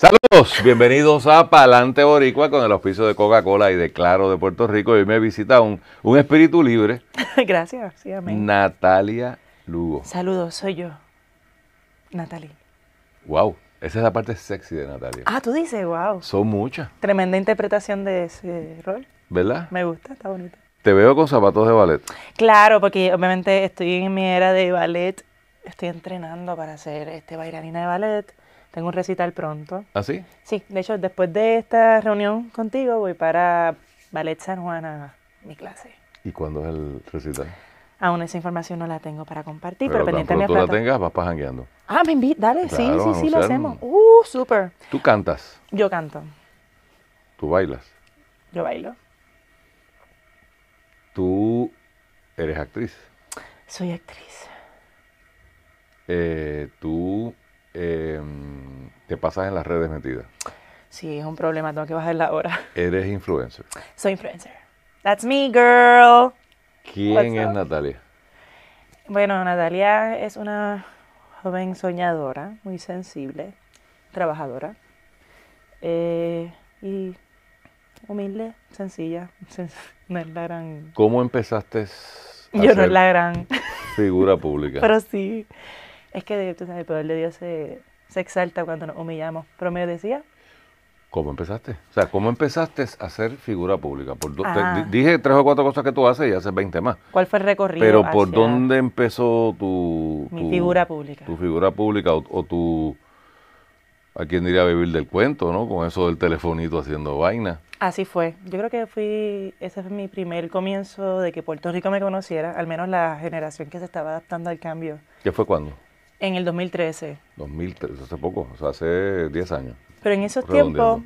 Saludos, bienvenidos a Palante Boricua con el auspicio de Coca-Cola y de Claro de Puerto Rico. Hoy me visita un, espíritu libre. Gracias, sí, amén. Natalia Lugo. Saludos, soy yo, Natalie. Wow, esa es la parte sexy de Natalia. Ah, tú dices, wow. Son muchas. Tremenda interpretación de ese rol. ¿Verdad? Me gusta, está bonito. Te veo con zapatos de ballet. Claro, porque obviamente estoy en mi era de ballet. Estoy entrenando para ser este, bailarina de ballet tengo un recital pronto. ¿Ah, sí? Sí, de hecho, después de esta reunión contigo voy para Ballet San Juan a mi clase. ¿Y cuándo es el recital? Aún esa información no la tengo para compartir, pero, pendiente de mi tú la tengas, vas pajangueando. Ah, me invito. dale, sí, sí, sí, lo hacemos. Uh, súper. ¿Tú cantas? Yo canto. ¿Tú bailas? Yo bailo. ¿Tú eres actriz? Soy actriz. Eh, ¿Tú Em, te pasas en las redes metidas. Sí, es un problema, tengo que bajar la hora. Eres influencer. Soy influencer. That's me, girl. ¿Quién es Natalia? Bueno, Natalia es una joven soñadora, muy sensible, trabajadora eh, y humilde, sencilla. No es la gran. ¿Cómo empezaste? Yo no es la gran. Figura pública. Pero sí. Es que el poder de Dios se, exalta cuando nos humillamos. Pero me decía. ¿Cómo empezaste? O sea, ¿cómo empezaste a ser figura pública? Por ah. dije tres o cuatro cosas que tú haces y haces 20 más. ¿Cuál fue el recorrido? Pero ¿por dónde empezó tu, figura pública. Tu figura pública o, tu... ¿A quién diría vivir del cuento, no? Con eso del telefonito haciendo vaina. Así fue. Yo creo que fui, ese fue mi primer comienzo de que Puerto Rico me conociera, al menos la generación que se estaba adaptando al cambio. ¿Qué fue cuándo? En el 2013. 2013, hace poco, o sea, hace 10 años. Pero en esos tiempos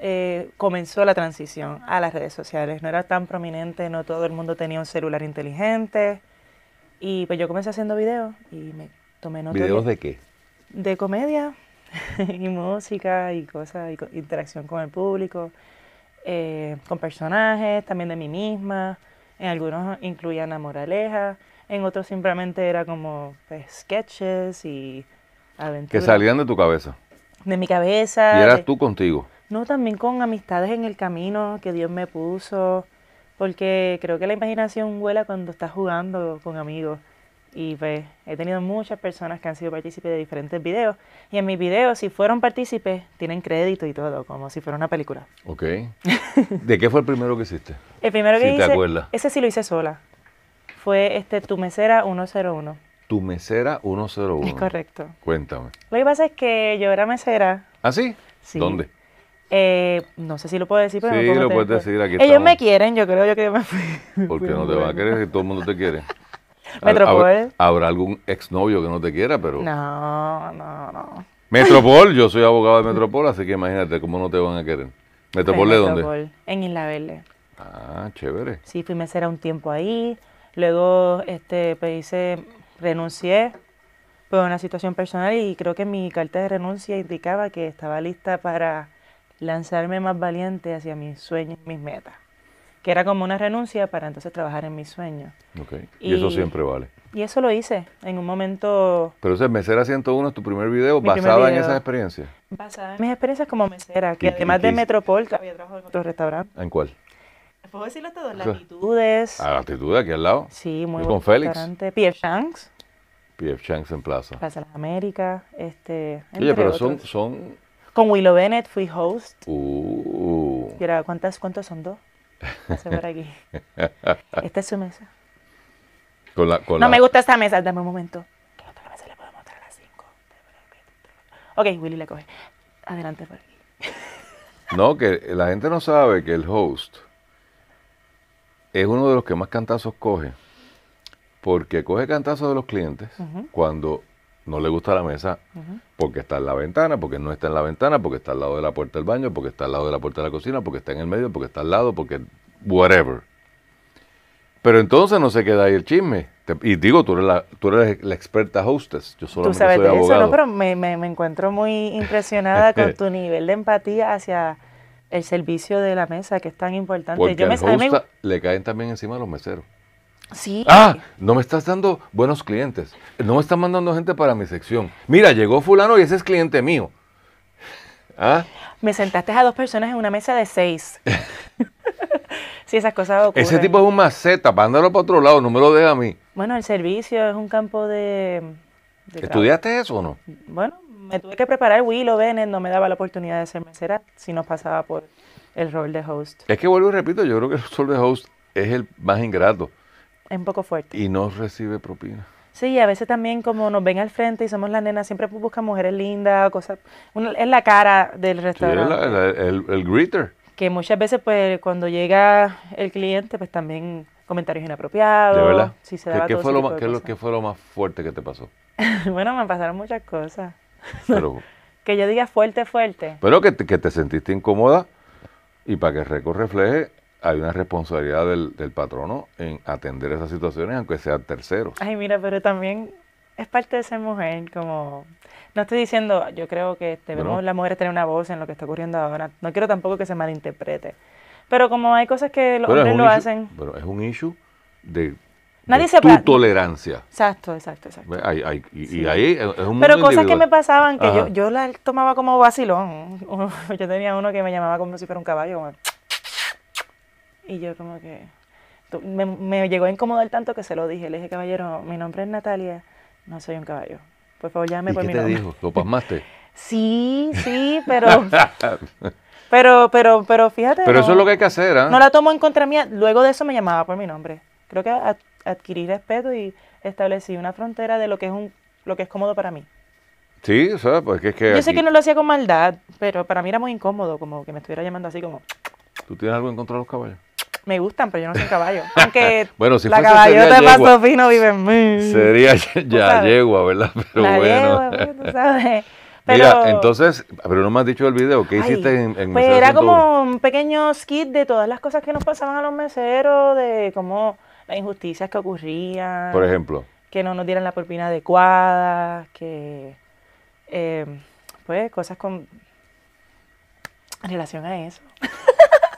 eh, comenzó la transición a las redes sociales. No era tan prominente, no todo el mundo tenía un celular inteligente. Y pues yo comencé haciendo videos y me tomé notas. ¿Videos de qué? De comedia y música y cosas, y interacción con el público, eh, con personajes, también de mí misma. En algunos incluía la moraleja en otros simplemente era como pues, sketches y aventuras. Que salían de tu cabeza. De mi cabeza. Y eras tú contigo. No, también con amistades en el camino que Dios me puso, porque creo que la imaginación vuela cuando estás jugando con amigos. Y pues he tenido muchas personas que han sido partícipes de diferentes videos. Y en mis videos, si fueron partícipes, tienen crédito y todo, como si fuera una película. Ok. ¿De qué fue el primero que hiciste? El primero que si hice, te acuerdas. Ese sí lo hice sola fue este Tu Mesera 101. Tu Mesera 101. Es correcto. Cuéntame. Lo que pasa es que yo era mesera. ¿Ah, sí? ¿Dónde? Eh, no sé si lo puedo decir, pero sí, lo puedes decir. Aquí Ellos me quieren, yo creo yo que me fui. qué no te van a querer, si todo el mundo te quiere. Metropol. Habrá algún exnovio que no te quiera, pero. No, no, no. Metropol, yo soy abogado de Metropol, así que imagínate cómo no te van a querer. ¿Metropol de dónde? Metropol, en Isla Verde. Ah, chévere. Sí, fui mesera un tiempo ahí. Luego este, pues hice, renuncié por una situación personal y creo que mi carta de renuncia indicaba que estaba lista para lanzarme más valiente hacia mis sueños, mis metas. Que era como una renuncia para entonces trabajar en mis sueños. Y, eso siempre vale. Y eso lo hice en un momento. Pero ese Mesera 101 es tu primer video basado en esas experiencias. Basada en mis experiencias como mesera, que además de Metropol había trabajado en otros restaurante. ¿En cuál? puedo decirlo a Las Latitudes. A Latitudes, aquí al lado. Sí, muy bueno. con Félix. Pierre Shanks. Pierre Shanks en Plaza. Plaza de las Américas, este, entre Oye, pero otros. son, son... Con Willow Bennett fui host. Uh. Y ¿cuántas, ¿cuántos son dos? Hace por aquí. Esta es su mesa. no me gusta esta mesa, dame un momento. ¿Qué otra mesa le podemos mostrar a las cinco? Ok, Willy la coge. Adelante por aquí. No, que la gente no sabe que el host es uno de los que más cantazos coge, porque coge cantazos de los clientes cuando no le gusta la mesa, porque está en la ventana, porque no está en la ventana, porque está al lado de la puerta del baño, porque está al lado de la puerta de la cocina, porque está en el medio, porque está al lado, porque whatever. Pero entonces no se queda ahí el chisme. y digo, tú eres, la, tú eres la experta hostess. Yo solamente tú sabes eso, Pero me encuentro muy impresionada con tu nivel de empatía hacia el servicio de la mesa, que es tan importante. Yo me, le caen también encima los meseros. Sí. Ah, no me estás dando buenos clientes. No me estás mandando gente para mi sección. Mira, llegó fulano y ese es cliente mío. ¿Ah? Me sentaste a dos personas en una mesa de seis. sí, esas cosas ocurren. Ese tipo es un maceta, pándalo para otro lado, no me lo deja a mí. Bueno, el servicio es un campo de... ¿Estudiaste eso o no? Bueno, me tuve que preparar Will o Bennett no me daba la oportunidad de ser mesera si no pasaba por el rol de host. Es que vuelvo y repito, yo creo que el rol de host es el más ingrato. Es un poco fuerte. Y no recibe propina. Sí, a veces también como nos ven al frente y somos las nenas, siempre buscan mujeres lindas, cosas, es la cara del restaurante. el, el greeter. Que muchas veces pues cuando llega el cliente pues también comentarios inapropiados. ¿De verdad? ¿Qué, fue ¿Qué fue lo más fuerte que te pasó? bueno, me pasaron muchas cosas. que yo diga fuerte, fuerte. Pero que te, que te sentiste incómoda y para que el récord refleje, hay una responsabilidad del, patrono en atender esas situaciones, aunque sea tercero. Ay, mira, pero también es parte de ser mujer, como... No estoy diciendo, yo creo que debemos las mujeres tener una voz en lo que está ocurriendo ahora. No quiero tampoco que se malinterprete. Pero como hay cosas que los hombres lo hacen... Pero es un issue de Nadie se tu tolerancia. Exacto, exacto, exacto. y, ahí es un Pero cosas que me pasaban que yo, yo las tomaba como vacilón. Yo tenía uno que me llamaba como si fuera un caballo. Y yo como que... Me, llegó a incomodar tanto que se lo dije. Le dije, caballero, mi nombre es Natalia, no soy un caballo. Por favor, llame por mi nombre. ¿Qué te dijo? ¿Lo pasmaste? sí, sí, pero... pero, pero, pero fíjate... Pero eso es lo que hay que hacer, ¿ah? No la tomo en contra mía. Luego de eso me llamaba por mi nombre. Creo que a, adquirí respeto y establecí una frontera de lo que es, un, lo que es cómodo para mí. Sí, o sea, porque pues, es que... Yo sé que no lo hacía con maldad, pero para mí era muy incómodo, como que me estuviera llamando así como... ¿Tú tienes algo en contra de los caballos? Me gustan, pero yo no soy caballo. Aunque bueno, si la caballo de paso fino vive en mí. Sería ya yegua, ¿verdad? Pero la bueno. Yegua, pues, tú sabes. Mira, entonces, pero no me has dicho el video, ¿qué hiciste en, en Pues era como un pequeño skit de todas las cosas que nos pasaban a los meseros, de cómo las injusticias que ocurrían. Por ejemplo. Que no nos dieran la propina adecuada, que. Em, pues cosas con. en relación a eso.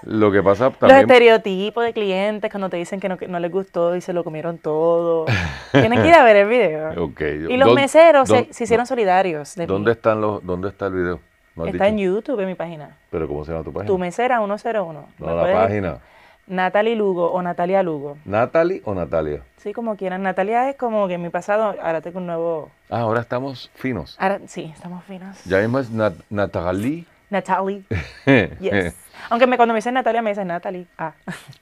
Lo que pasa también... Los estereotipos de clientes cuando te dicen que no, les gustó y se lo comieron todo. Tienen que ir a ver el video. Okay. Y los meseros se, hicieron solidarios. ¿Dónde, están los, ¿Dónde está el video? está en YouTube, en mi página. ¿Pero cómo se llama tu página? Tu mesera 101. No, la página. Natalie Lugo o Natalia Lugo. Natalie o Natalia. Sí, como quieran. Natalia es como que en mi pasado, ahora tengo un nuevo. Ah, ahora estamos finos. Ahora, sí, estamos finos. Ya mismo es Natalie. Natalie. yes. Aunque me, cuando me dicen Natalia, me dicen Natalie. Ah.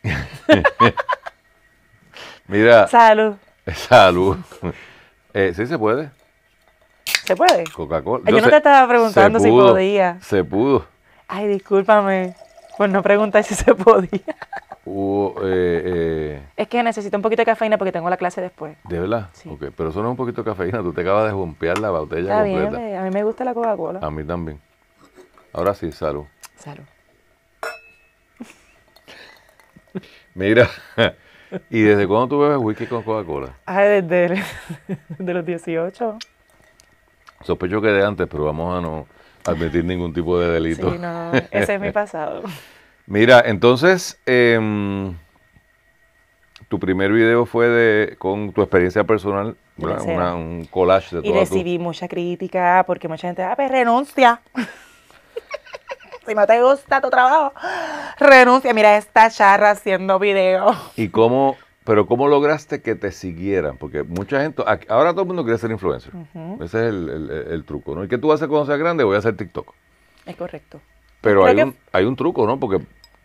Mira. Salud. Salud. Eh, ¿Sí se puede? ¿Se puede? Coca-Cola. Yo, no te estaba preguntando si podía. Se pudo. Ay, discúlpame Pues no preguntar si se podía. Eh, eh. es que necesito un poquito de cafeína porque tengo la clase después. ¿De verdad? pero eso un poquito de cafeína, tú te acabas de jompear la botella a mí me gusta la Coca-Cola. A mí también. Ahora sí, salud. Salud. Mira, ¿y desde cuándo tú bebes whisky con Coca-Cola? Ah, desde, los 18. Sospecho que de antes, pero vamos a no admitir ningún tipo de delito. ese es mi pasado. Mira, entonces, em, tu primer video fue de, con tu experiencia personal, un collage de todo. Y recibí mucha crítica porque mucha gente, ah, pues renuncia. si no te gusta tu trabajo, renuncia. Mira esta charra haciendo video. ¿Y cómo, pero cómo lograste que te siguieran? Porque mucha gente, ahora todo el mundo quiere ser influencer. Ese es el, truco, ¿no? ¿Y qué tú haces cuando seas grande? Voy a hacer TikTok. Es correcto. Pero hay, un, hay un truco, ¿no? Porque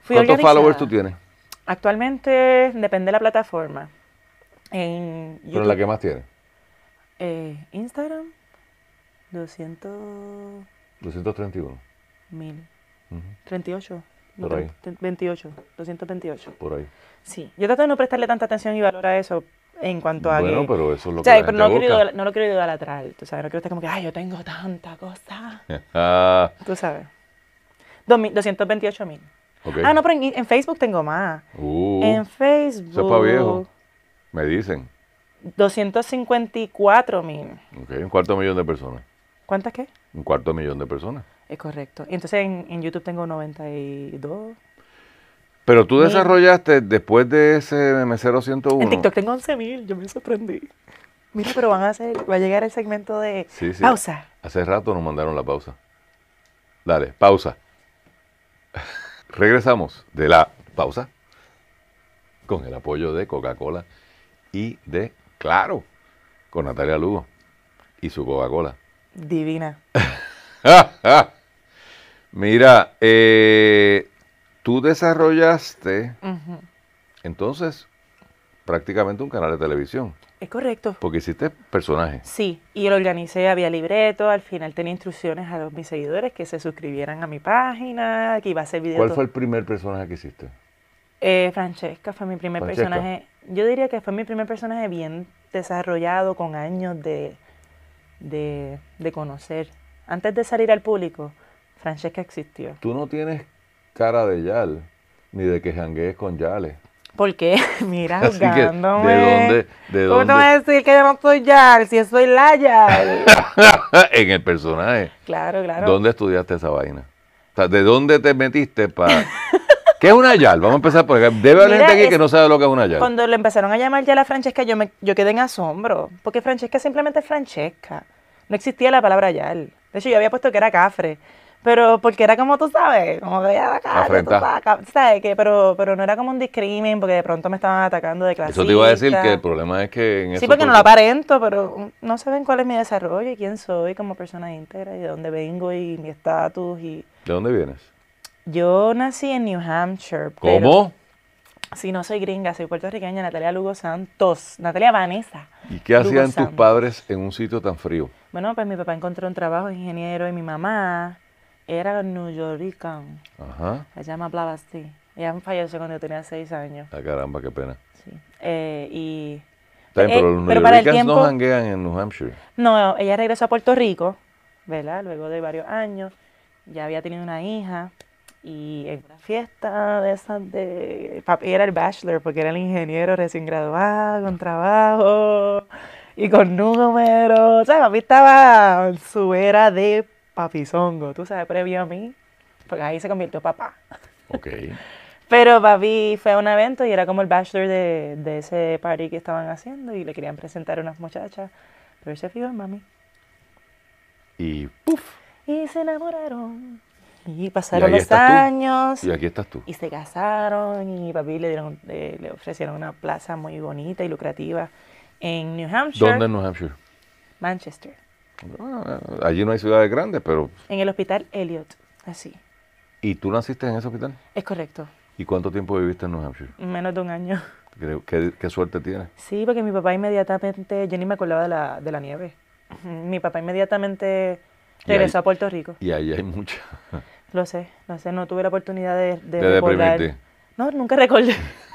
¿Cuántos followers tú tienes? Actualmente depende de la plataforma. En ¿Pero la que más tienes? Eh, Instagram, 200... 231. Mil. 38. Por ahí. 28, 228. Por ahí. Sí, yo trato de no prestarle tanta atención y valor a eso en cuanto a bueno, pero eso es lo que la pero no, quiero, no lo quiero idolatrar, tú sabes, no quiero estar como que, ay, yo tengo tanta cosa. Ah. tú sabes. 228 mil. Ah, no, pero en, Facebook tengo más. Uh. en Facebook. Eso viejo. Me dicen. 254 mil. Ok, un cuarto millón de personas. ¿Cuántas qué? Un cuarto millón de personas. Es correcto. Entonces en, YouTube tengo 92. Pero tú desarrollaste después de ese m 101. En TikTok tengo 11 mil, yo me sorprendí. Mira, pero van a va a llegar el segmento de pausa. Hace rato nos mandaron la pausa. Dale, pausa. Regresamos de la pausa con el apoyo de Coca-Cola y de Claro, con Natalia Lugo y su Coca-Cola. Divina. Mira, eh, tú desarrollaste entonces prácticamente un canal de televisión. Es correcto. Porque hiciste personajes. Sí, y lo organicé, había libreto, al final tenía instrucciones a los, mis seguidores que se suscribieran a mi página, que iba a hacer videos. ¿Cuál fue el primer personaje que hiciste? Eh, Francesca fue mi primer personaje. Yo diría que fue mi primer personaje bien desarrollado, con años de, de, conocer. Antes de salir al público, Francesca existió. Tú no tienes cara de Yal, ni de que janguees con Yales. Porque, mira, no ¿De dónde? De ¿Cómo te vas a decir que yo no soy Yal? Si soy la Yal. en el personaje. Claro, claro. ¿Dónde estudiaste esa vaina? ¿de dónde te metiste para.? ¿Qué es una YAL? Vamos a empezar por Debe haber gente aquí que no sabe lo que es una YAL. Cuando le empezaron a llamar YAL a Francesca, yo, me, yo quedé en asombro. Porque Francesca simplemente es Francesca. No existía la palabra YAL. De hecho, yo había puesto que era Cafre. Pero porque era como tú sabes, como ah, que ya acá, tú sabes que, pero, pero no era como un discrimen porque de pronto me estaban atacando de clase. Eso te iba a decir que el problema es que Sí, porque no lo aparento, pero no saben cuál es mi desarrollo y quién soy como persona íntegra y de dónde vengo y mi estatus y. ¿De dónde vienes? Yo nací en New Hampshire. ¿Cómo? Si no soy gringa, soy puertorriqueña, Natalia Lugo Santos, Natalia Vanessa. ¿Y qué hacían tus padres en un sitio tan frío? Bueno, pues mi papá encontró un trabajo de ingeniero y mi mamá era Yorican. Ajá. Ella me hablaba así. Ella me falleció cuando yo tenía seis años. Ah, caramba, qué pena. Sí. Eh, y... Eh, pero los New pero para no janguean en New Hampshire. No, ella regresó a Puerto Rico, ¿verdad? Luego de varios años. Ya había tenido una hija. Y en una fiesta de esas de... Papi era el bachelor porque era el ingeniero recién graduado, con trabajo y con números. O sea, papi estaba en su era de papizongo, tú sabes, previo a mí, porque ahí se convirtió papá. Ok. Pero papi fue a un evento y era como el bachelor de, ese party que estaban haciendo y le querían presentar a unas muchachas, pero él se fijó en mami. Y ¡puf! Y se enamoraron. Y pasaron los años. Y aquí estás tú. Y se casaron y papi le, dieron, eh, le ofrecieron una plaza muy bonita y lucrativa en New Hampshire. ¿Dónde en New Hampshire? Manchester. Ah, allí no hay ciudades grandes, pero... En el hospital Elliot, así. ¿Y tú naciste en ese hospital? Es correcto. ¿Y cuánto tiempo viviste en New Hampshire? Menos de un año. ¿Qué, qué, suerte tienes? Sí, porque mi papá inmediatamente, yo ni me acordaba de la, de la nieve. Mi papá inmediatamente regresó a Puerto Rico. Y ahí hay mucha. Lo sé, lo sé, no tuve la oportunidad de, de, de recordar. No, nunca recordé.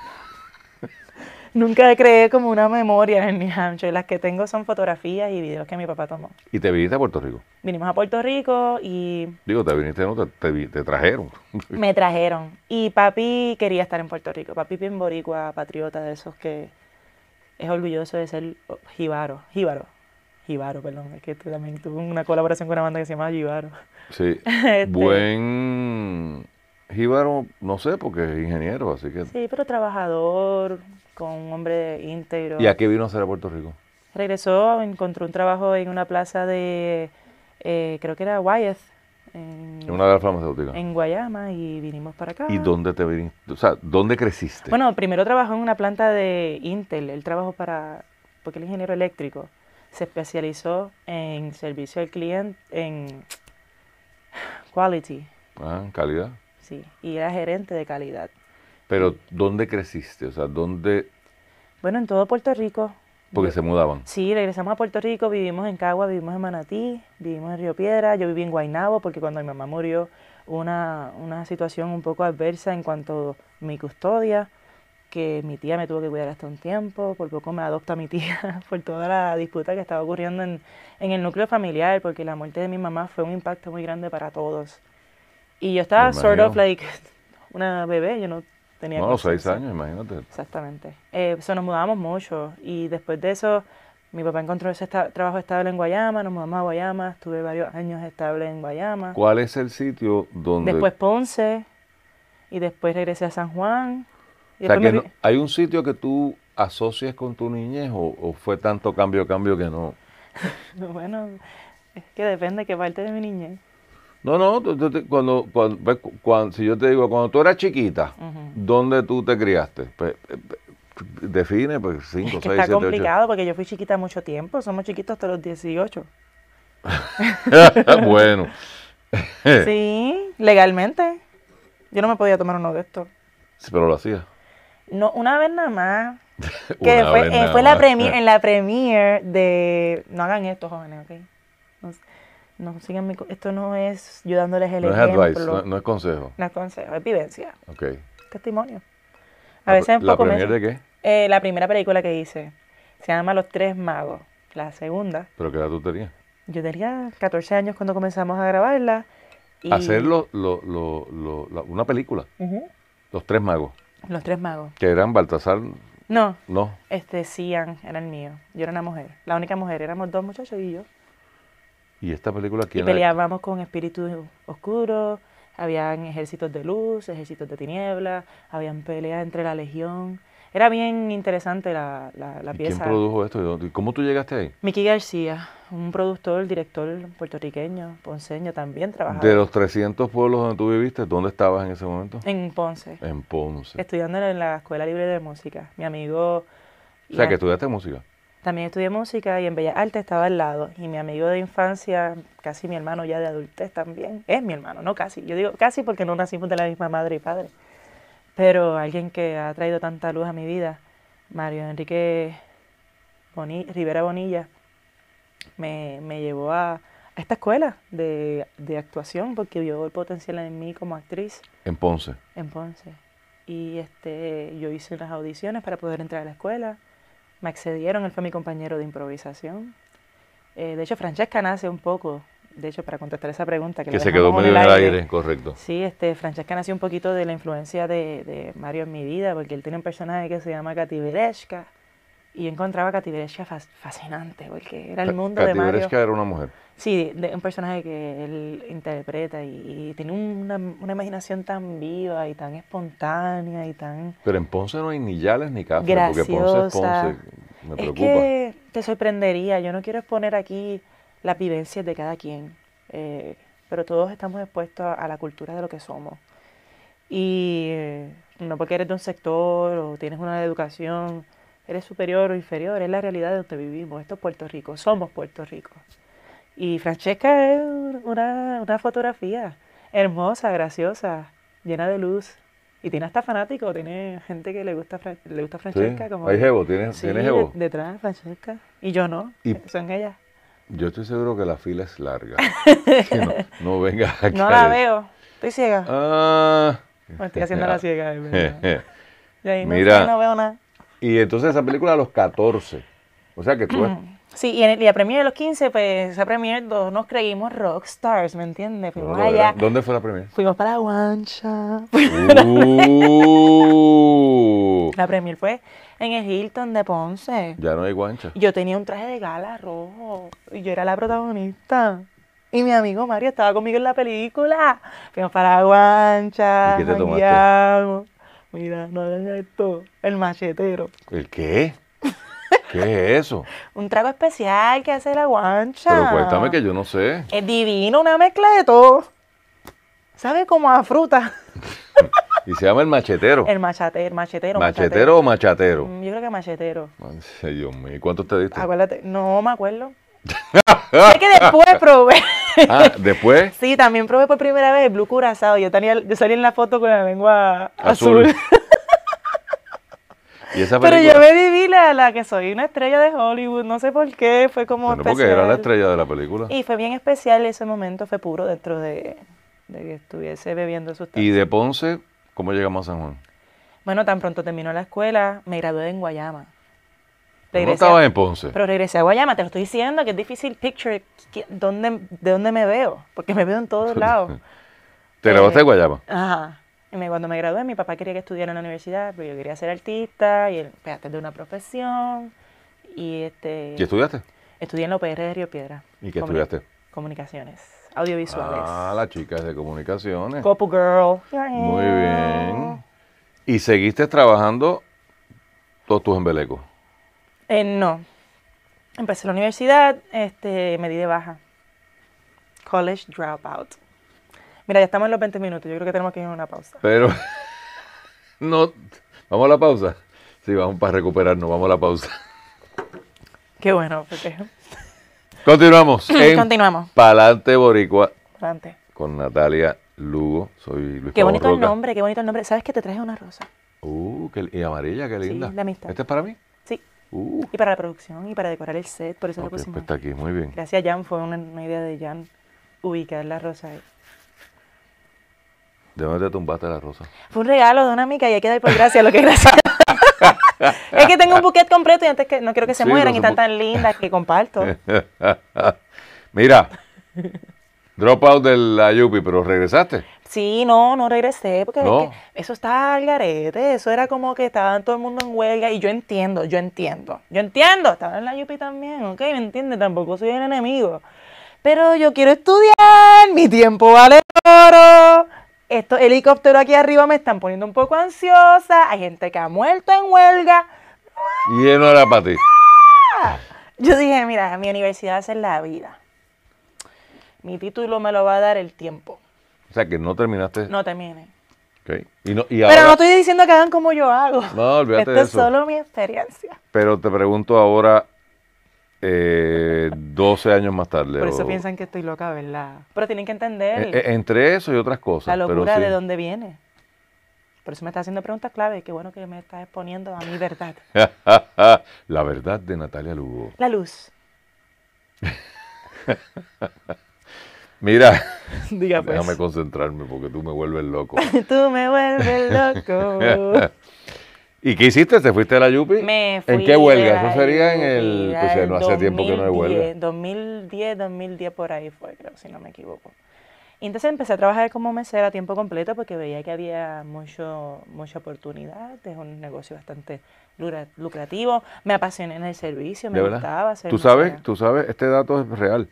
Nunca creé como una memoria en New Hampshire. Las que tengo son fotografías y videos que mi papá tomó. ¿Y te viniste a Puerto Rico? Vinimos a Puerto Rico y... Digo, te viniste, no, te, trajeron. me trajeron. Y papi quería estar en Puerto Rico. Papi bien boricua, patriota de esos que es orgulloso de ser jíbaro. Jíbaro. Jíbaro, perdón. Es que también tuve una colaboración con una banda que se llama Jíbaro. Sí. Este Buen... Jíbaro, no sé, porque es ingeniero, así que... Sí, pero trabajador, con un hombre íntegro. ¿Y a qué vino a hacer a Puerto Rico? Regresó, encontró un trabajo en una plaza de, eh, creo que era Wyeth. En, una de las farmacéuticas. En Guayama y vinimos para acá. ¿Y dónde te viniste? O sea, ¿dónde creciste? Bueno, primero trabajó en una planta de Intel. el trabajo para, porque el ingeniero eléctrico. Se especializó en servicio al cliente, en quality. Ah, calidad. Sí, y era gerente de calidad. Pero ¿dónde creciste? O sea, ¿dónde? Bueno, en todo Puerto Rico. Porque se mudaban. Sí, regresamos a Puerto Rico, vivimos en Cagua, vivimos en Manatí, vivimos en Río Piedra, yo viví en Guaynabo porque cuando mi mamá murió una, una situación un poco adversa en cuanto a mi custodia, que mi tía me tuvo que cuidar hasta un tiempo, por poco me adopta mi tía, por toda la disputa que estaba ocurriendo en, en el núcleo familiar, porque la muerte de mi mamá fue un impacto muy grande para todos. Y yo estaba sort of like una bebé, yo no no, seis años, imagínate. Exactamente. eso eh, nos mudamos mucho y después de eso, mi papá encontró ese trabajo estable en Guayama, nos mudamos a Guayama, estuve varios años estable en Guayama. ¿Cuál es el sitio donde...? Después Ponce y después regresé a San Juan. ¿Hay un sitio que tú asocias con tu niñez o, fue tanto cambio, cambio que no...? bueno, es que depende de qué parte de mi niñez. No, no, cuando, cuando, pues, si yo te digo, cuando tú eras chiquita, ¿dónde tú te criaste? Pues, eh, eh, define, pues 5, 6, 7, Está complicado porque yo fui chiquita mucho tiempo, somos chiquitos hasta los 18. bueno. sí, legalmente. Yo no me podía tomar uno de estos. Sí, pero lo hacía. No, una vez nada más. que eh, fue la en la premiere de... No hagan esto, jóvenes, ¿ok? No no, esto no es ayudándoles dándoles el no Es advice, no, es consejo. No es consejo, es vivencia. Ok. Testimonio. A veces ¿La primera de qué? Eh, la primera película que hice. Se llama Los Tres Magos. La segunda. ¿Pero qué edad tú tenías? Yo tenía 14 años cuando comenzamos a grabarla. hacerlo Hacer una película. Los Tres Magos. Los Tres Magos. Que eran Baltasar... No. No. Este, Cian era el mío. Yo era una mujer. La única mujer. Éramos dos muchachos y yo. Y esta película que peleábamos con espíritus oscuros, habían ejércitos de luz, ejércitos de tinieblas, habían peleas entre la legión. Era bien interesante la, la, pieza. ¿Quién produjo esto? cómo tú llegaste ahí? Miki García, un productor, director puertorriqueño, ponceño, también trabajaba. De los 300 pueblos donde tú viviste, ¿dónde estabas en ese momento? En Ponce. En Ponce. Estudiando en la Escuela Libre de Música. Mi amigo... O sea, que estudiaste música. También estudié música y en Bellas Artes estaba al lado. Y mi amigo de infancia, casi mi hermano ya de adultez también, es mi hermano, no casi. Yo digo casi porque no nacimos de la misma madre y padre. Pero alguien que ha traído tanta luz a mi vida, Mario Enrique Rivera Bonilla, me, llevó a, esta escuela de, actuación porque vio el potencial en mí como actriz. En Ponce. En Ponce. Y este, yo hice unas audiciones para poder entrar a la escuela me accedieron, él fue mi compañero de improvisación. Eh, de hecho, Francesca nace un poco, de hecho, para contestar esa pregunta. Que, que se quedó medio en el aire. correcto. Sí, este, Francesca nació un poquito de la influencia de, de Mario en mi vida, porque él tiene un personaje que se llama Kativireska, y encontraba a Cativeresca fascinante, porque era el mundo de Mario. que era una mujer. Sí, de, un personaje que él interpreta y, tiene una, imaginación tan viva y tan espontánea y tan... Pero en Ponce no hay ni Yales ni Cáceres porque Ponce Ponce, me preocupa. Es que te sorprendería, yo no quiero exponer aquí las vivencias de cada quien, eh, pero todos estamos expuestos a, la cultura de lo que somos. Y eh, no porque eres de un sector o tienes una educación eres superior o inferior, es la realidad de donde vivimos. Esto es Puerto Rico, somos Puerto Rico. Y Francesca es una, fotografía hermosa, graciosa, llena de luz. Y tiene hasta fanáticos, tiene gente que le gusta, le gusta Francesca. como, hay Jebo, tiene, Detrás, Francesca. Y yo no, eh, son ellas. Yo estoy seguro que la fila es larga. no, no No la veo, estoy ciega. Ah, Me estoy haciendo la ciega. Mira, no veo nada. Y entonces esa película a los 14. O sea que tú... Sí, y, en la Premier de los 15, pues esa Premier nos creímos rockstars, ¿me entiendes? Fuimos ¿Dónde fue la Premier? Fuimos para Guancha. Uh. la Premier fue en el Hilton de Ponce. Ya no hay Guancha. Yo tenía un traje de gala rojo y yo era la protagonista. Y mi amigo Mario estaba conmigo en la película. Fuimos para Guancha. ¿Y qué te tomaste? Mira, no hagas esto. El machetero. ¿El qué? ¿Qué es eso? Un trago especial que hace la guancha. Pero cuéntame que yo no sé. Es divino, una mezcla de todo. Sabe como a fruta. y se llama el machetero. El machetero, machetero. ¿Machetero o machatero? Mm, yo creo que machetero. Dios mío. ¿Cuánto te diste? Acuérdate, no me acuerdo es que después probé. ah, ¿después? Sí, también probé por primera vez el Blue Curazao. Yo, tenía, salí en la foto con la lengua azul. Pero yo me viví la, la, que soy una estrella de Hollywood, no sé por qué, fue como no Porque era la estrella de la película. Y fue bien especial ese momento, fue puro dentro de, que estuviese bebiendo sustancia ¿Y de Ponce, cómo llegamos a San Juan? Bueno, tan pronto terminó la escuela, me gradué en Guayama estaba en Ponce. Pero regresé a Guayama, te lo estoy diciendo, que es difícil picture de dónde me veo, porque me veo en todos lados. ¿Te grabaste en eh, Guayama? Ajá. cuando me gradué, mi papá quería que estudiara en la universidad, pero yo quería ser artista y él pues, una profesión. Y este, ¿Qué estudiaste? Estudié en la UPR de Río Piedra. ¿Y qué estudiaste? Comunicaciones audiovisuales. Ah, las chicas de comunicaciones. Copo Girl. Muy bien. ¿Y seguiste trabajando todos tus embelecos? Eh, no. Empecé la universidad, este, me di de baja. College dropout. Mira, ya estamos en los 20 minutos. Yo creo que tenemos que ir a una pausa. Pero. No. ¿Vamos a la pausa? Sí, vamos para recuperarnos. Vamos a la pausa. Qué bueno, porque. Continuamos. En Continuamos. Palante Boricua. Palante. Con Natalia Lugo. Soy Luis Qué bonito el nombre, qué bonito el nombre. ¿Sabes que te traje una rosa? Uh, y amarilla, qué linda. Sí, ¿Este es para mí? Sí. Uh. Y para la producción y para decorar el set, por eso lo pues pusimos. aquí, muy bien. Gracias Jan, fue una, idea de Jan ubicar la rosa ahí. ¿De dónde te tumbaste la rosa? Fue un regalo de una amiga y hay que dar por gracia lo que gracias. es que tengo un buquete completo y antes que no quiero que se mueran y están tan lindas que comparto. Mira, drop out de la Yupi, pero regresaste. Sí, no, no regresé, porque eso estaba al garete, eso era como que estaban todo el mundo en huelga, y yo entiendo, yo entiendo, yo entiendo, estaba en la UP también, ok, me entiende, tampoco soy el enemigo, pero yo quiero estudiar, mi tiempo vale oro, estos helicópteros aquí arriba me están poniendo un poco ansiosa, hay gente que ha muerto en huelga. Y él no era para ti. Yo dije, mira, mi universidad es la vida. Mi título me lo va a dar el tiempo. O sea, que no terminaste. No terminé. Okay. pero no estoy diciendo que hagan como yo hago. No, olvídate de eso. es solo mi experiencia. Pero te pregunto ahora, eh, 12 años más tarde. Por eso piensan que estoy loca, ¿verdad? Pero tienen que entender. E, e, entre eso y otras cosas. La locura de dónde viene. Por eso me está haciendo preguntas clave. Qué bueno que me estás exponiendo a mi verdad. la verdad de Natalia Lugo. La luz. Mira, pues. déjame concentrarme porque tú me vuelves loco. tú me vuelves loco. ¿Y qué hiciste? ¿Te fuiste a la Yupi? Me fui ¿En qué huelga? Eso sería en el. Pues, no hace tiempo que no hay huelga. 2010, 2010 por ahí fue, creo, si no me equivoco. Y entonces empecé a trabajar como mesera a tiempo completo porque veía que había mucho, mucha oportunidad. Es un negocio bastante lucrativo. Me apasioné en el servicio, me gustaba. hacer... ¿Tú sabes, tú sabes, este dato es real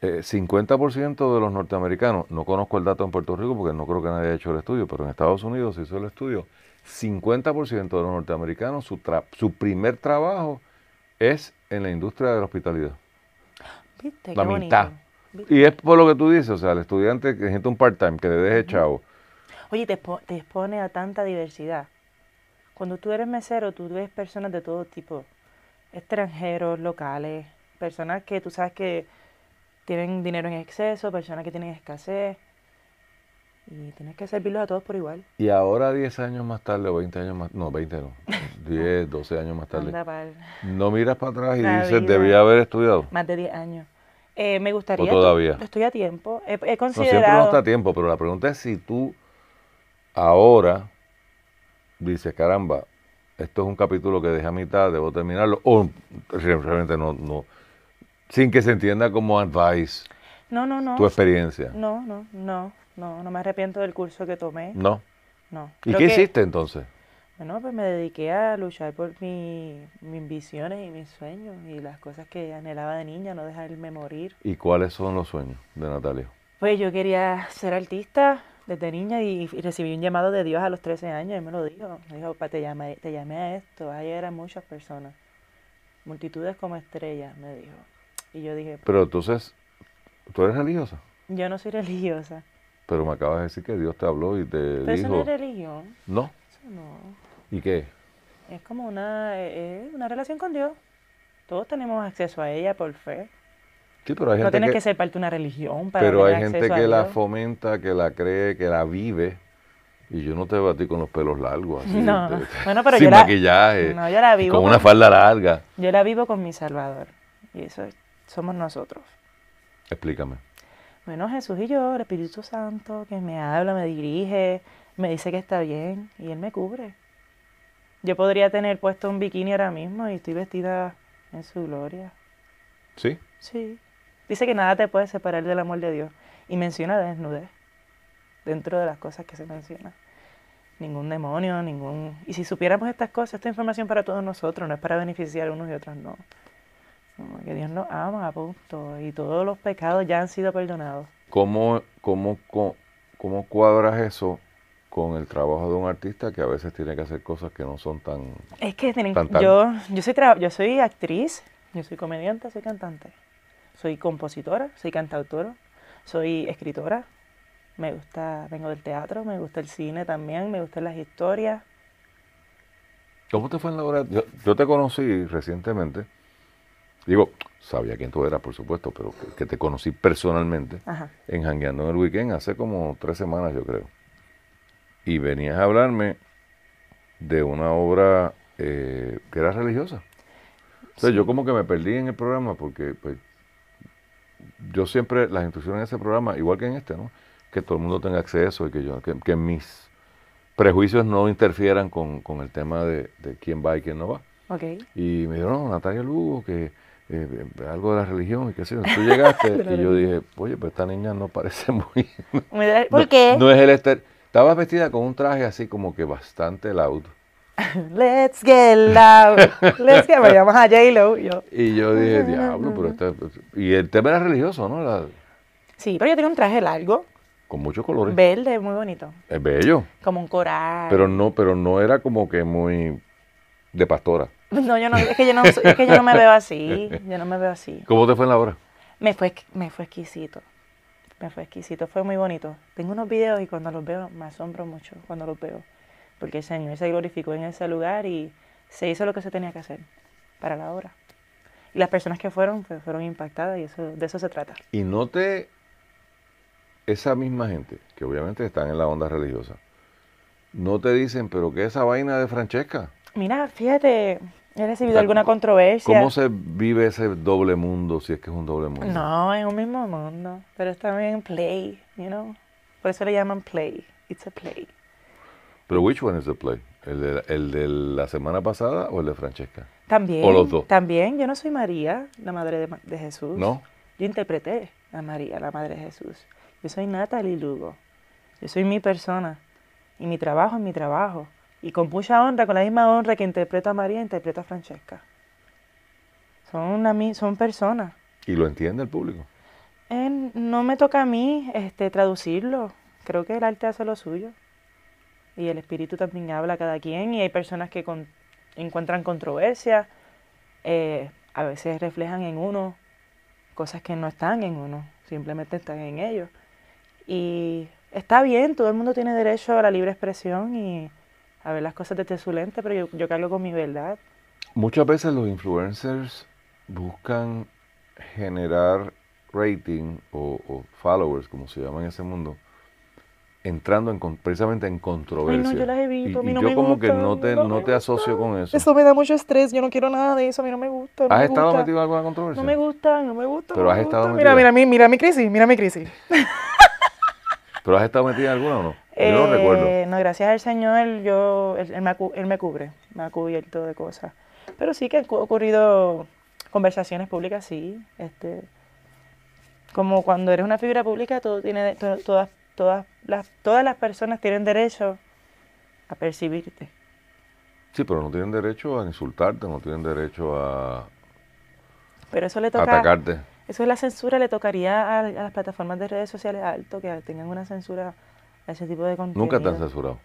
eh, 50% de los norteamericanos, no conozco el dato en Puerto Rico porque no creo que nadie haya hecho el estudio, pero en Estados Unidos se hizo el estudio, 50% de los norteamericanos, su, su primer trabajo es en la industria de la hospitalidad. La mitad. Y es por lo que tú dices, o sea, el estudiante que gente un part-time, que le deje chavo. Oye, te, te expone a tanta diversidad. Cuando tú eres mesero, tú ves personas de todo tipo, extranjeros, locales, personas que tú sabes que tienen dinero en exceso, personas que tienen escasez. Y tienes que servirlos a todos por igual. Y ahora 10 años más tarde o 20 años más, no, 20 no, 10, 12 años más tarde. No miras para atrás y dices, debía haber estudiado. Más de 10 años. Eh, me gustaría. O todavía. Estoy a tiempo. He, considerado. No, siempre no está a tiempo, pero la pregunta es si tú ahora dices, caramba, esto es un capítulo que dejé a mitad, debo terminarlo, o realmente no, no, sin que se entienda como advice. No, no, no. Tu experiencia. No, no, no, no, no me arrepiento del curso que tomé. No. No. ¿Y qué hiciste entonces? Bueno, pues me dediqué a luchar por mis visiones y mis sueños y las cosas que anhelaba de niña, no dejarme morir. ¿Y cuáles son los sueños de Natalia? Pues yo quería ser artista desde niña y, recibí un llamado de Dios a los 13 años y me lo dijo. Me dijo, papá, te llamé, te llamé a esto, ahí eran muchas personas. Multitudes como estrellas, me dijo. Y yo dije... Pero entonces, ¿tú eres religiosa? Yo no soy religiosa. Pero me acabas de decir que Dios te habló y te Pero Eso no es religión. ¿No? ¿Y qué? Es como una, una relación con Dios. Todos tenemos acceso a ella por fe. Sí, pero hay gente no tienes que, ser parte de una religión para Pero hay gente que la fomenta, que la cree, que la vive. Y yo no te batí con los pelos largos. Así, no, bueno, pero sin yo maquillaje. no, yo la vivo con, con una falda larga. Yo la vivo con mi Salvador. Y eso es somos nosotros. Explícame. Bueno, Jesús y yo, el Espíritu Santo, que me habla, me dirige, me dice que está bien y Él me cubre. Yo podría tener puesto un bikini ahora mismo y estoy vestida en su gloria. ¿Sí? Sí. Dice que nada te puede separar del amor de Dios. Y menciona desnudez dentro de las cosas que se mencionan. Ningún demonio, ningún... Y si supiéramos estas cosas, esta información para todos nosotros, no es para beneficiar a unos y otros, no que Dios nos ama, punto. Y todos los pecados ya han sido perdonados. ¿Cómo, cómo, cómo, cuadras eso con el trabajo de un artista que a veces tiene que hacer cosas que no son tan... Es que tienen, Yo, yo, soy yo soy actriz, yo soy comediante, soy cantante, soy compositora, soy cantautora, soy escritora, me gusta, vengo del teatro, me gusta el cine también, me gustan las historias. ¿Cómo te fue en la obra? Yo, yo te conocí recientemente Digo, sabía quién tú eras, por supuesto, pero que, te conocí personalmente en Jangueando en el Weekend hace como tres semanas, yo creo. Y venías a hablarme de una obra eh, que era religiosa. O yo como que me perdí en el programa porque pues, yo siempre, las instrucciones en ese programa, igual que en este, ¿no? Que todo el mundo tenga acceso y que, yo, que, mis prejuicios no interfieran con, el tema de, quién va y quién no va. Y me dijeron, no, Natalia Lugo, que eh, eh, algo de la religión y que sé yo. Tú llegaste y yo dije, oye, pero esta niña no parece muy... ¿Por no, qué? No es el ester... Estabas vestida con un traje así como que bastante loud. Let's get loud. Let's get Me a j Yo. Y yo dije, diablo, pero este... Y el tema era religioso, ¿no? La... Sí, pero yo tenía un traje largo. Con muchos colores. Verde, muy bonito. Es bello. Como un coral. Pero no, pero no era como que muy de pastora. No, yo no, es que yo no, es que yo no me veo así, yo no me veo así. ¿Cómo te fue en la obra? Me fue, me fue exquisito, me fue exquisito, fue muy bonito. Tengo unos videos y cuando los veo me asombro mucho cuando los veo, porque el Señor se glorificó en ese lugar y se hizo lo que se tenía que hacer para la obra. Y las personas que fueron pues, fueron impactadas y eso, de eso se trata. Y no te, esa misma gente, que obviamente están en la onda religiosa, no te dicen, pero que esa vaina de Francesca. Mira, fíjate, he recibido alguna controversia. ¿Cómo se vive ese doble mundo, si es que es un doble mundo? No, es un mismo mundo, pero es también play, you know. Por eso le llaman play. It's a play. Pero which one is the play? ¿El de, la semana pasada o el de Francesca? También. ¿O los dos? También. Yo no soy María, la madre de, de Jesús. No. Yo interpreté a María, la madre de Jesús. Yo soy Natalie Lugo. Yo soy mi persona. Y mi trabajo es mi trabajo. Y con mucha honra, con la misma honra que interpreta a María, interpreta a Francesca. Son, una, son personas. ¿Y lo entiende el público? Eh, no me toca a mí este, traducirlo. Creo que el arte hace lo suyo. Y el espíritu también habla a cada quien. Y hay personas que encuentran controversia. Eh, a veces reflejan en uno cosas que no están en uno. Simplemente están en ellos. Y está bien, todo el mundo tiene derecho a la libre expresión y a ver las cosas desde su lente, pero yo, yo con mi verdad. Muchas veces los influencers buscan generar rating o, followers, como se llama en ese mundo, entrando en, precisamente en controversia. no, yo las evito, yo como que no te, no, te asocio con eso. Eso me da mucho estrés, yo no quiero nada de eso, a mí no me gusta. ¿Has estado metido en alguna controversia? No me gusta, no me gusta. Pero has estado Mira, mira, mira, mira mi crisis, mira mi crisis. ¿Pero has estado metido en alguna o no? Eh, no gracias al Señor, yo, él, me, él, me, cubre, me ha cubierto de cosas. Pero sí que han ocurrido conversaciones públicas, sí. Este, como cuando eres una figura pública, todo tiene, todas, todas, las, todas las personas tienen derecho a percibirte. Sí, pero no tienen derecho a insultarte, no tienen derecho a, pero eso le toca, atacarte. Eso es la censura, le tocaría a las plataformas de redes sociales alto, que tengan una censura ese tipo de contenido. ¿Nunca te han censurado?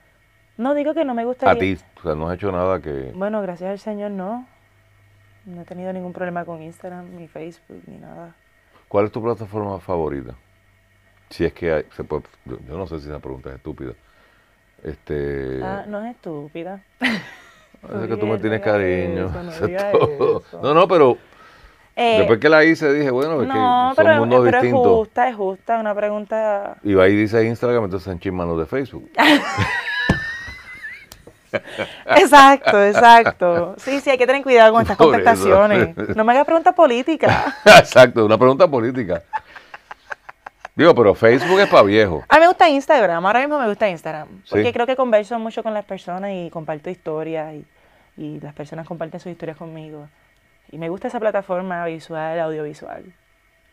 No, digo que no me gusta. ¿A ti? O sea, no has hecho nada que...? Bueno, gracias al Señor, no. No he tenido ningún problema con Instagram, ni Facebook, ni nada. ¿Cuál es tu plataforma favorita? Si es que hay, yo no sé si esa pregunta es estúpida. Este, ah, no es estúpida. Ah, es que tú me tienes cariño. no, no, pero eh, Después que la hice dije, bueno, es que son pero, pero es justa, es justa, una pregunta... Y va y dice Instagram, entonces en chismando de Facebook. Exacto, exacto. Sí, sí, hay que tener cuidado con estas contestaciones. No me hagas preguntas políticas. exacto, una pregunta política. Digo, pero Facebook es para viejo A mí me gusta Instagram, ahora mismo me gusta Instagram. Porque creo que converso mucho con las personas y comparto historias y, y las personas comparten sus historias conmigo. Y me gusta esa plataforma visual, audiovisual.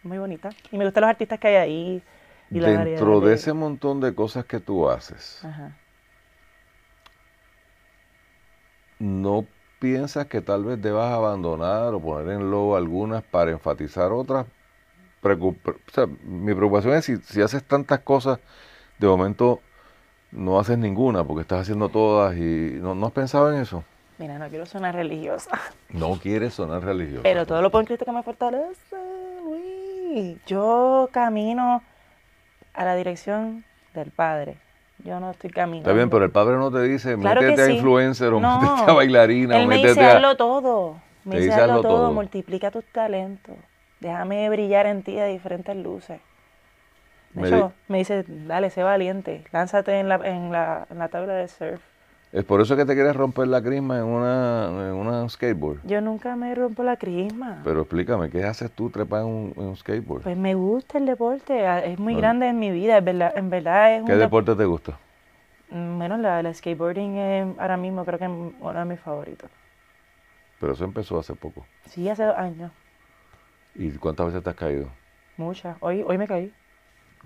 Muy bonita. Y me gustan los artistas que hay ahí. Dentro de ese montón de cosas que tú haces, ¿no piensas que tal vez debas abandonar o poner en low algunas para enfatizar otras? mi preocupación es si, si haces tantas cosas, de momento no haces ninguna porque estás haciendo todas y no, no has pensado en eso. Mira, no quiero sonar religiosa. No quieres sonar religiosa. Pero todo lo puedo Cristo que me fortalece, Yo camino a la dirección del Padre. Yo no estoy caminando. Está bien, pero el Padre no te dice, métete a influencer o métete a bailarina. Él me dice, todo. Me dice, hazlo, todo. multiplica tus talentos. Déjame brillar en ti a diferentes luces. me me dice, dale, sé valiente, lánzate en la, en la tabla de surf. Es por eso que te quieres romper la crisma en una, en skateboard. Yo nunca me rompo la crisma. Pero explícame, ¿qué haces tú trepar en un, skateboard? Pues me gusta el deporte, es muy grande en mi vida, en verdad, es ¿Qué deporte te gusta? Mm, bueno, la, skateboarding ahora mismo creo que es uno de mis favoritos. Pero eso empezó hace poco. Sí, hace dos años. ¿Y cuántas veces te has caído? Muchas. Hoy, hoy me caí.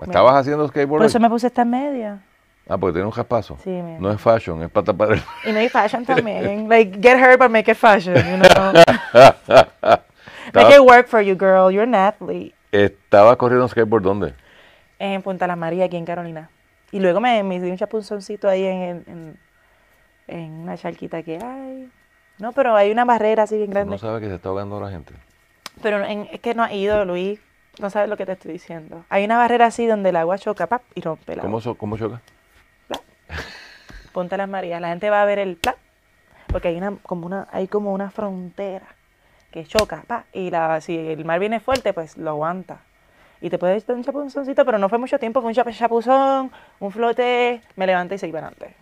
¿Estabas haciendo skateboarding? Por eso me puse esta media. Ah, porque tiene un jaspazo. Sí, mira. No es fashion, es para tapar el... Y no hay fashion también. like, get her but make it fashion, you know. make it work for you, girl. You're an athlete. Estaba corriendo skateboard, ¿dónde? En Punta La María, aquí en Carolina. Y luego me, me di un chapunzoncito ahí en, en, en, una charquita que hay. No, pero hay una barrera así bien grande. No sabe que se está ahogando la gente. Pero en, es que no ha ido, Luis. No sabes lo que te estoy diciendo. Hay una barrera así donde el agua choca, pap, y rompe la ¿Cómo, ¿Cómo choca? Ponte las Marías. La gente va a ver el plan. Porque hay una, como una, hay como una frontera que choca, pa, y la, si el mar viene fuerte, pues lo aguanta. Y te puedes dar un chapuzoncito, pero no fue mucho tiempo, Con un chapuzón, un flote, me levanté y seguí adelante.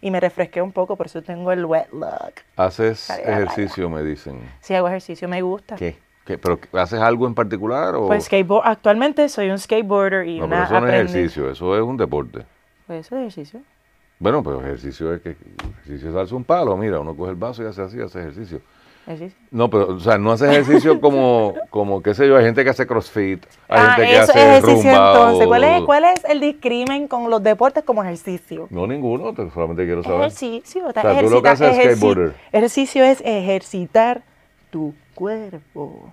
Y me refresqué un poco, por eso tengo el wet look. ¿Haces ejercicio, me dicen? Sí, hago ejercicio, me gusta. ¿Qué? ¿Pero haces algo en particular? O? Pues skateboard, actualmente soy un skateboarder y no, una eso no es ejercicio, eso es un deporte. Pues eso es ejercicio. Bueno, pero ejercicio es que ejercicio es darse un palo, mira, uno coge el vaso y hace así, hace ejercicio. No, pero, o sea, no hace ejercicio como, como, qué sé yo, hay gente que hace crossfit, hay ah, gente que hace ejercicio entonces. ¿Cuál es, ¿Cuál es el discrimen con los deportes como ejercicio? No, ninguno, solamente quiero saber. Ejercicio, o sea, Ejercicio es ejercitar tu cuerpo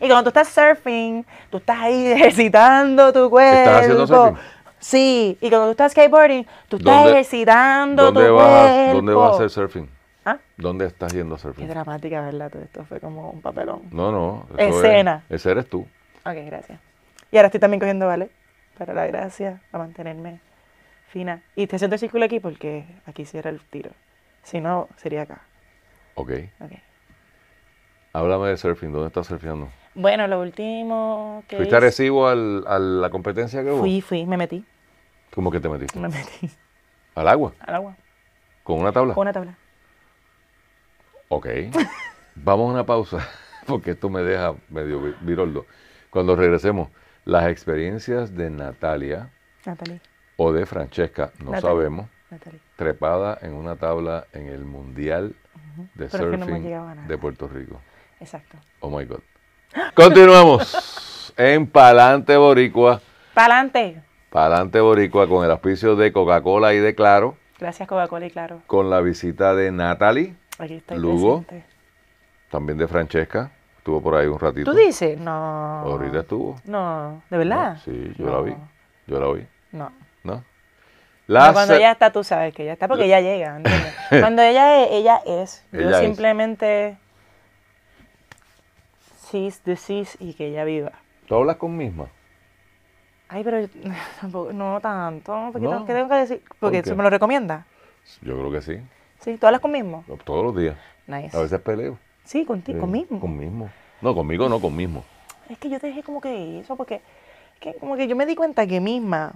y cuando tú estás surfing, tú estás ahí ejercitando tu cuerpo. Sí, y cuando tú estás skateboarding, tú estás ejercitando tu cuerpo. ¿Dónde vas a hacer surfing? ¿Ah? ¿Dónde estás yendo a surfing? Qué dramática, ¿verdad? Todo esto fue como un papelón. No, no. Escena. ese eres tú. Ok, gracias. Y ahora estoy también cogiendo ¿vale? para la gracia, a mantenerme fina. Y te haciendo el círculo aquí porque aquí cierra el tiro. Si no, sería acá. Ok. Ok. Háblame de surfing, ¿dónde estás surfeando? Bueno, lo último que ¿Fuiste recibo al, a la competencia que hubo? Fui, fui, me metí. ¿Cómo que te metiste? Me metí. ¿Al agua? Al agua. ¿Con una tabla? Con una tabla. Ok. Vamos a una pausa, porque esto me deja medio viroldo. Cuando regresemos, las experiencias de Natalia Natalia. o de Francesca, no sabemos, Natalia. trepada en una tabla en el Mundial de Pero Surfing de Puerto Rico. Exacto. Oh my God. Continuamos en Palante Boricua. Palante. Palante Boricua con el auspicio de Coca-Cola y de Claro. Gracias Coca-Cola y Claro. Con la visita de Natalie. Aquí estoy Lugo. También de Francesca. Estuvo por ahí un ratito. ¿Tú dices? No. Ahorita estuvo. No, ¿de verdad? sí, yo la vi. Yo la vi. No. ¿No? cuando ella está, tú sabes que ella está porque ya ella llega. cuando ella, ella es. Yo simplemente sí y que ella viva. ¿Tú hablas con misma? Ay, pero no tanto. Porque ¿Qué tengo que decir? Porque se me lo recomienda. Yo creo que sí. Sí, ¿tú hablas con mismo? Todos los días. A veces peleo. Sí, contigo, con mismo. Con mismo. No, conmigo no, con mismo. Es que yo te dije como que eso, porque que como que yo me di cuenta que misma,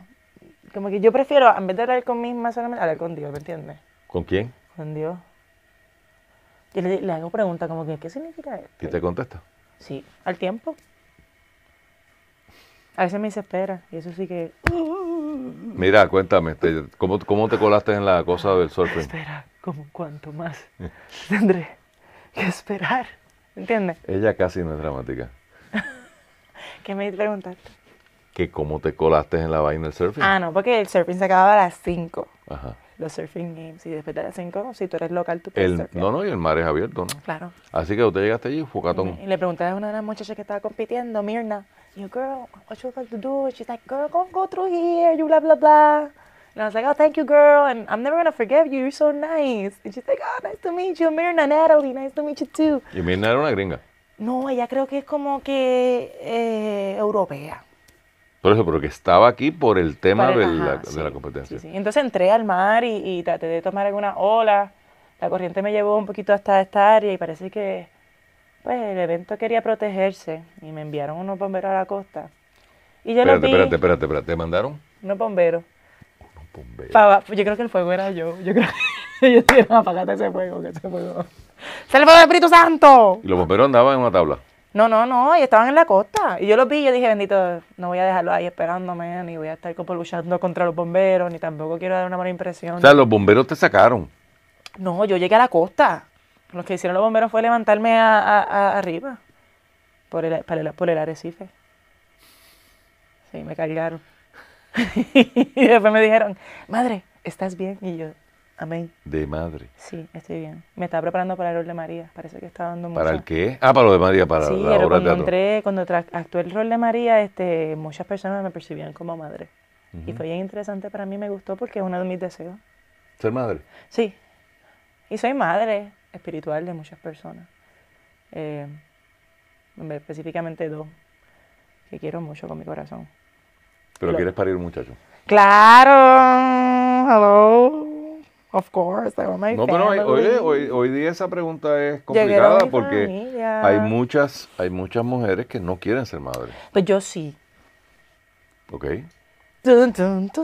como que yo prefiero, en vez de hablar con misma solamente, hablar con Dios, ¿me entiendes? ¿Con quién? Con Dios. Yo le, hago pregunta, como que, ¿qué significa esto? ¿Y te contesta? Sí, al tiempo. A veces me espera, y eso sí que... Uh. Mira, cuéntame, ¿cómo, ¿cómo, te colaste en la cosa del surfing? Espera, como cuánto más tendré que esperar? ¿Entiendes? Ella casi no es dramática. ¿Qué me preguntaste? Que cómo te colaste en la vaina del surfing. Ah, no, porque el surfing se acababa a las 5. Ajá los surfing games. Y después de las 5, si tú eres local, tú puedes surfear. No, no, y el mar es abierto, ¿no? Claro. Así que usted llegaste allí, focatón. Y le pregunté a una de las muchachas que estaba compitiendo, Mirna, you girl, what you like to do? She's like, girl, go, through here, you blah, blah, blah. And I was like, oh, thank you, girl. And I'm never going to forgive you. You're so nice. And she's like, oh, nice to meet you, Mirna, Natalie. Nice to meet you, too. Y Mirna era una gringa. No, ella creo que es como que eh, europea. Por eso, porque estaba aquí por el tema de, la, competencia. Entonces entré al mar y, traté de tomar alguna ola. La corriente me llevó un poquito hasta esta área y parece que pues, el evento quería protegerse y me enviaron unos bomberos a la costa. espérate, espérate, espérate, espérate, ¿te mandaron? Unos bomberos. Unos bomberos. yo creo que el fuego era yo. Yo creo que ellos dijeron apagate ese fuego, que ese fuego. ¡Se fue el Espíritu Santo! Y los bomberos andaban en una tabla. No, no, no, y estaban en la costa. Y yo los vi y yo dije, bendito, no voy a dejarlo ahí esperándome, ni voy a estar como luchando contra los bomberos, ni tampoco quiero dar una mala impresión. O sea, los bomberos te sacaron. No, yo llegué a la costa. Lo que hicieron los bomberos fue levantarme arriba, por el, por arrecife. Sí, me cargaron. y después me dijeron, madre, ¿estás bien? Y yo, Amén. De madre. Sí, estoy bien. Me estaba preparando para el rol de María. Parece que estaba dando mucho. ¿Para el qué? Ah, para lo de María, para la obra cuando entré, cuando actué el rol de María, este, muchas personas me percibían como madre. Y fue bien interesante para mí, me gustó porque es uno de mis deseos. ¿Ser madre? Sí. Y soy madre espiritual de muchas personas. Eh, específicamente dos que quiero mucho con mi corazón. ¿Pero quieres parir un muchacho? ¡Claro! ¡Hello! Of course, they were my no, pero hoy, día esa pregunta es complicada porque hay muchas, hay muchas mujeres que no quieren ser madres. Pues yo sí. Ok. ¿Y tú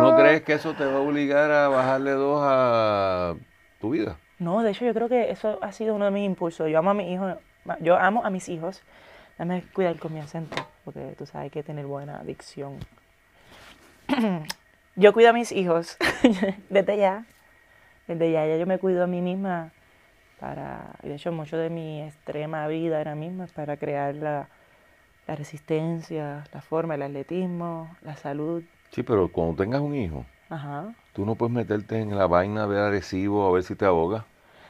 no crees que eso te va a obligar a bajarle dos a tu vida? No, de hecho yo creo que eso ha sido uno de mis impulsos. Yo amo a mis hijos, yo amo a mis hijos. Dame cuidar con mi acento, porque tú sabes que tener buena adicción. yo cuido a mis hijos desde ya. Desde ya, ya yo me cuido a mí misma para, de hecho, mucho de mi extrema vida era misma para crear la, resistencia, la forma, el atletismo, la salud. Sí, pero cuando tengas un hijo, tú no puedes meterte en la vaina, ver agresivo, a ver si te aboga?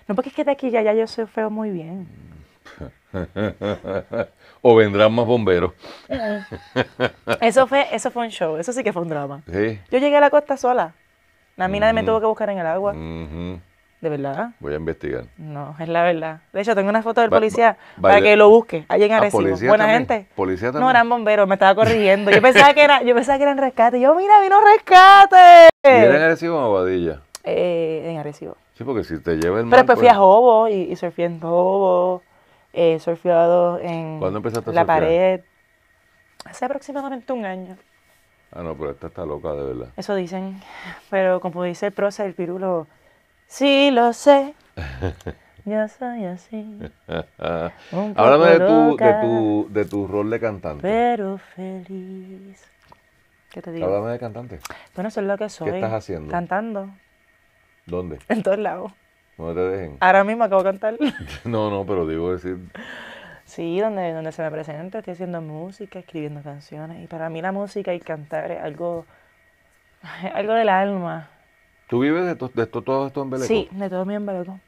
No, porque es que de aquí ya, ya yo soy feo muy bien. Mm. o vendrán más bomberos. Eh, eso, fue, eso fue un show, eso sí que fue un drama. Yo llegué a la costa sola. La mina me tuvo que buscar en el agua. ¿De verdad? Voy a investigar. No, es la verdad. De hecho, tengo una foto del policía para que lo busque. Allí en ah, Arecibo. Buena gente. Policía también. No, eran bomberos, me estaba corrigiendo. Yo pensaba que era, yo pensaba que eran rescate. Yo, mira, vino rescate. ¿Y era en Arecibo o Aguadilla? Eh, en Arecibo. Sí, porque si te lleva el Pero después pues. fui a Jobo y, y surfé en Jobo he eh, en la pared hace aproximadamente un año. Ah, no, pero esta está loca, de verdad. Eso dicen, pero como dice el prosa el pirulo, sí lo sé, yo soy así. Háblame de tu, de, tu, de tu rol de cantante. Pero feliz. ¿Qué te digo? Háblame de cantante. Bueno, eso es lo que soy. ¿Qué estás haciendo? Cantando. ¿Dónde? En todos lados. No te Ahora mismo acabo de cantar. no, no, pero digo decir. Sí, donde, donde se me presenta, estoy haciendo música, escribiendo canciones. Y para mí la música y cantar es algo, algo del alma. ¿Tú vives de, todo esto en Beleco? Sí, de todo mi embeleco.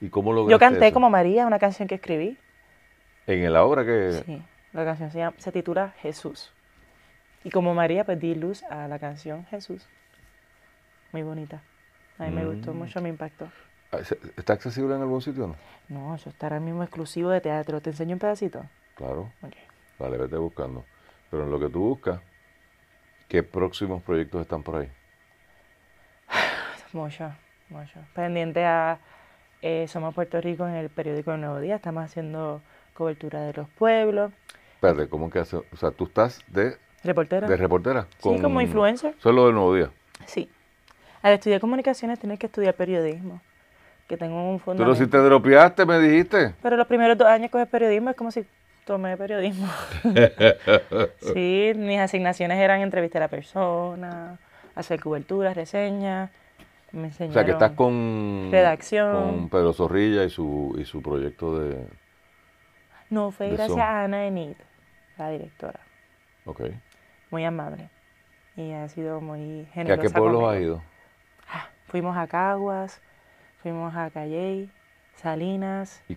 ¿Y cómo lo Yo canté como María, una canción que escribí. ¿En la obra que...? Sí, la canción se, titula Jesús. Y como María, pues di luz a la canción Jesús. Muy bonita. A mí me gustó mm. mucho, me impactó. Ah, ¿Está accesible en algún sitio o no? No, eso estará ahora mismo exclusivo de teatro. ¿Te enseño un pedacito? Claro. Vale, vete buscando. Pero en lo que tú buscas, ¿qué próximos proyectos están por ahí? Mucho, mucho. Pendiente a eh, Somos Puerto Rico en el periódico El Nuevo Día. Estamos haciendo cobertura de los pueblos. ¿cómo que hace? O sea, tú estás de... Reportera. De reportera. sí, como influencer. Solo del Nuevo Día. Sí. Al estudiar comunicaciones tienes que estudiar periodismo tengo un fondo. Pero si te dropeaste, me dijiste. Pero los primeros dos años coges periodismo, es como si tomé periodismo. sí, mis asignaciones eran entrevistar a personas, hacer coberturas, reseñas. o sea, que estás con, redacción. con Pedro Zorrilla y su, y su proyecto de... No, fue gracias a Ana Enid, la directora. Ok. Muy amable. Y ha sido muy generosa. ¿Y a qué pueblos ha ido? Ah, fuimos a Caguas, fuimos a Calley, Salinas, ¿Y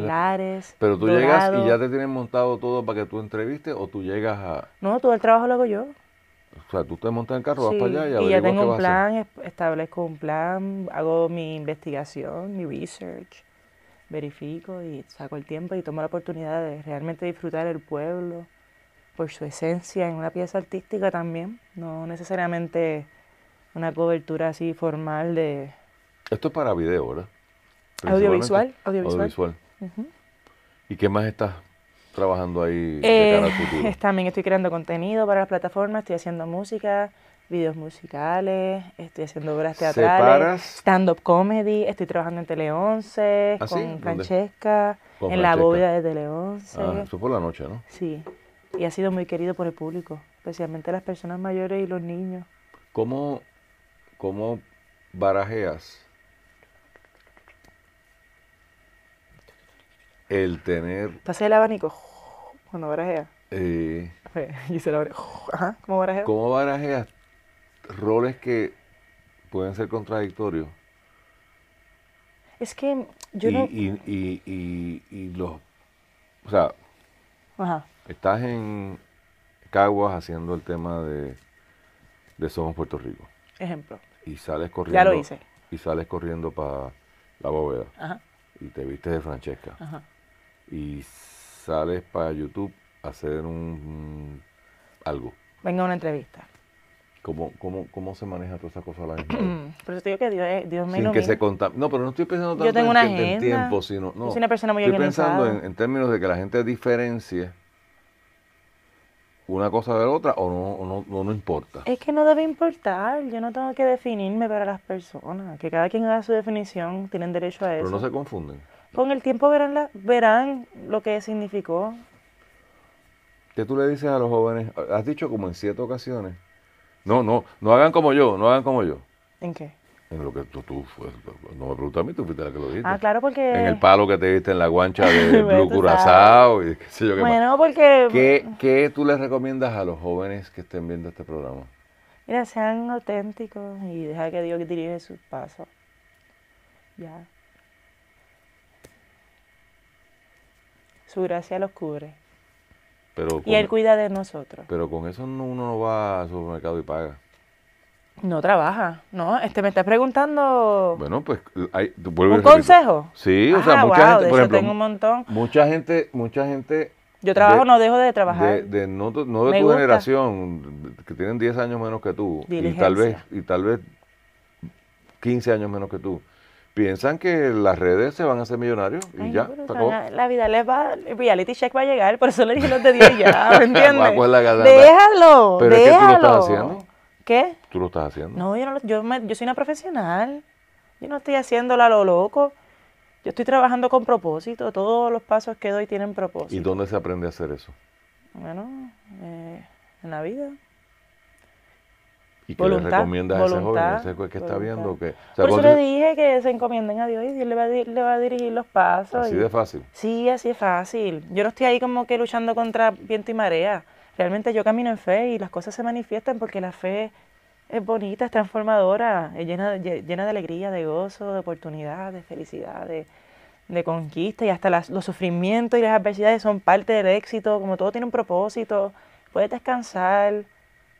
Lares. Pero tú llegas y ya te tienen montado todo para que tú entrevistes o tú llegas a. No, todo el trabajo lo hago yo. O sea, tú te montas en el carro, vas para allá y, y ya tengo un plan, establezco un plan, hago mi investigación, mi research, verifico y saco el tiempo y tomo la oportunidad de realmente disfrutar el pueblo por su esencia en una pieza artística también, no necesariamente una cobertura así formal de esto es para video, ¿verdad? Audiovisual. Audiovisual. ¿Y qué más estás trabajando ahí eh, También estoy creando contenido para las plataformas, estoy haciendo música, videos musicales, estoy haciendo obras teatrales, stand-up comedy, estoy trabajando en Tele 11, ¿Ah, con, Francesca, en la bóveda de Tele 11. Ah, por la noche, ¿no? Sí, y ha sido muy querido por el público, especialmente las personas mayores y los niños. ¿Cómo, cómo barajeas el tener. pase el abanico cuando barajeas. Eh, y se la Ajá, ¿cómo barajeas? ¿Cómo barajeas roles que pueden ser contradictorios? Es que yo no. Y, los. O sea. Ajá. Estás en Caguas haciendo el tema de, de Somos Puerto Rico. Ejemplo. Y sales corriendo. Ya lo hice. Y sales corriendo para la bóveda. Ajá. Y te viste de Francesca. Ajá y sales para YouTube a hacer un algo. Venga una entrevista. ¿Cómo, cómo, cómo se maneja toda esa cosa a la gente? Mm, pero te digo que Dios, Dios me Sin que se No, pero no estoy pensando tanto Yo tengo en, una agenda. tiempo, sino... Yo Estoy pensando en, términos de que la gente diferencie una cosa de la otra o no, o no, no, no, importa. Es que no debe importar. Yo no tengo que definirme para las personas. Que cada quien haga su definición, tienen derecho a eso. Pero no se confunden. Con el tiempo verán, la, verán lo que significó. ¿Qué tú le dices a los jóvenes? Has dicho como en siete ocasiones. No, no, no hagan como yo, no hagan como yo. ¿En qué? En lo que tú, no me preguntas a mí, tú fuiste la que lo dijiste. Ah, claro, porque... En el palo que te diste en la guancha de Blue Curazao y qué sé yo qué Bueno, porque... ¿Qué, tú les recomiendas a los jóvenes que estén viendo este programa? Mira, sean auténticos y deja que Dios dirige sus pasos. Ya. Su gracia los cubre. y Él cuida de nosotros. Pero con eso uno no va al supermercado y paga. No trabaja, ¿no? Este, me estás preguntando... Bueno, pues... Hay, ¿Un consejo? Sí, o sea, mucha gente, Mucha gente, Yo trabajo, no dejo de trabajar. De, no, de tu generación, que tienen 10 años menos que tú. Y tal vez, y tal vez 15 años menos que tú piensan que las redes se van a hacer millonarios y ya. La, vida les va, el reality check va a llegar, por eso le dije los de 10 ya, ¿me entiendes? déjalo, Pero déjalo. es que tú lo estás haciendo. ¿Qué? Tú lo estás haciendo. No, yo, no, yo, me, yo soy una profesional. Yo no estoy haciéndola a lo loco. Yo estoy trabajando con propósito. Todos los pasos que doy tienen propósito. ¿Y dónde se aprende a hacer eso? Bueno, eh, en la vida. ¿Y qué le recomiendas a ese joven que está viendo? Que, Por eso le dije que se encomienden a Dios y Dios le va a, dirigir los pasos. Así de fácil. Sí, así es fácil. Yo no estoy ahí como que luchando contra viento y marea. Realmente yo camino en fe y las cosas se manifiestan porque la fe es bonita, es transformadora, es llena, llena de alegría, de gozo, de oportunidad, de felicidad, de, conquista y hasta los sufrimientos y las adversidades son parte del éxito, como todo tiene un propósito. Puedes descansar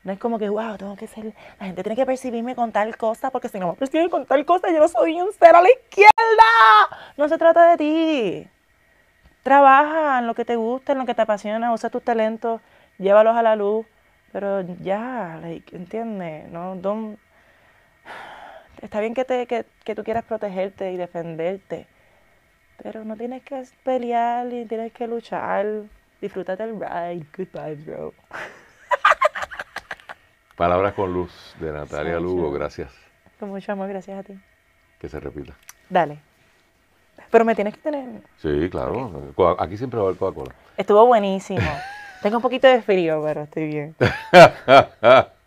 no es como que, wow, tengo que ser, la gente tiene que percibirme con tal cosa, porque si no me perciben con tal cosa, yo no soy un ser a la izquierda. No se trata de ti. Trabaja en lo que te gusta, en lo que te apasiona, usa tus talentos, llévalos a la luz, pero ya, like, ¿entiendes? No, Está bien que, te, que, tú quieras protegerte y defenderte, pero no tienes que pelear y tienes que luchar. Disfrútate el ride. Goodbye, bro. Palabras con luz de Natalia Lugo, gracias. Con mucho amor, gracias a ti. Que se repita. Dale. Pero me tienes que tener. Sí, claro. Aquí siempre va el Coca-Cola. Estuvo buenísimo. Tengo un poquito de frío, pero estoy bien.